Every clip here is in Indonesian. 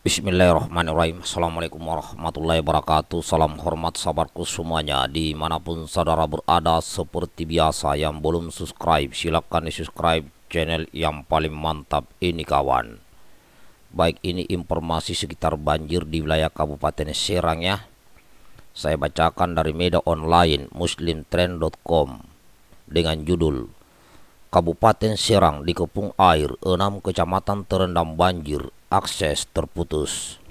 Bismillahirrahmanirrahim Assalamualaikum warahmatullahi wabarakatuh Salam hormat sahabatku semuanya Dimanapun saudara berada seperti biasa Yang belum subscribe silahkan di subscribe channel yang paling mantap ini kawan Baik ini informasi sekitar banjir di wilayah Kabupaten Serang ya Saya bacakan dari media online muslimtrend.com Dengan judul Kabupaten Serang dikepung air 6 kecamatan terendam banjir akses terputus.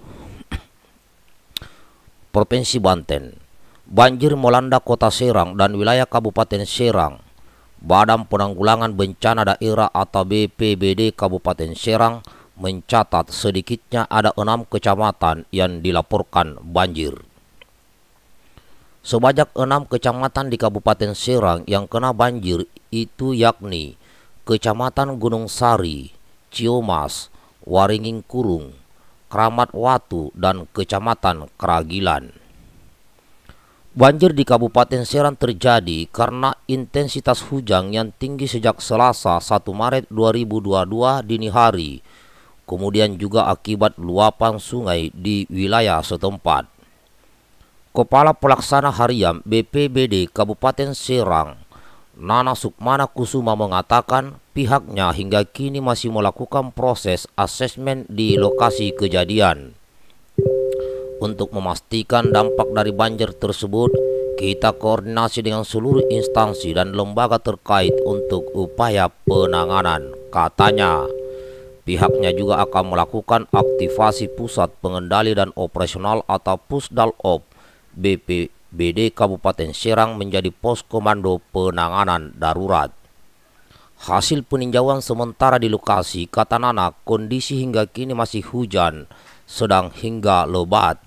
Provinsi Banten Banjir melanda kota Serang dan wilayah Kabupaten Serang. Badan Penanggulangan Bencana Daerah atau BPBD Kabupaten Serang mencatat sedikitnya ada enam kecamatan yang dilaporkan banjir. Sebanyak enam kecamatan di Kabupaten Serang yang kena banjir itu yakni Kecamatan Gunung Sari, Ciomas, Waringin Kurung, Keramat Watu, dan Kecamatan Keragilan. Banjir di Kabupaten Serang terjadi karena intensitas hujan yang tinggi sejak Selasa 1 Maret 2022 dini hari, kemudian juga akibat luapan sungai di wilayah setempat. Kepala Pelaksana Harian BPBD Kabupaten Serang, Nana Sukmana Kusuma mengatakan pihaknya hingga kini masih melakukan proses asesmen di lokasi kejadian. Untuk memastikan dampak dari banjir tersebut, kita koordinasi dengan seluruh instansi dan lembaga terkait untuk upaya penanganan, katanya. Pihaknya juga akan melakukan aktivasi pusat pengendali dan operasional atau pusdal op BP BD Kabupaten Serang menjadi pos komando penanganan darurat. Hasil peninjauan sementara di lokasi kata Nana, kondisi hingga kini masih hujan sedang hingga lebat.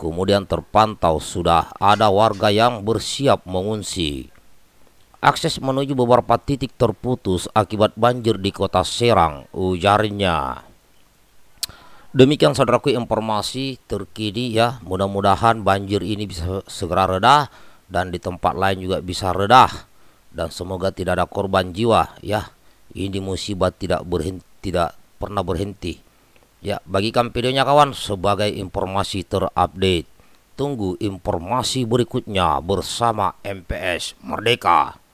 Kemudian terpantau sudah ada warga yang bersiap mengungsi. Akses menuju beberapa titik terputus akibat banjir di kota Serang, ujarnya. Demikian saudaraku informasi terkini ya. Mudah-mudahan banjir ini bisa segera reda dan di tempat lain juga bisa reda dan semoga tidak ada korban jiwa ya. Ini musibah tidak berhenti tidak pernah berhenti. Ya, bagikan videonya kawan sebagai informasi terupdate. Tunggu informasi berikutnya bersama MPS Merdeka.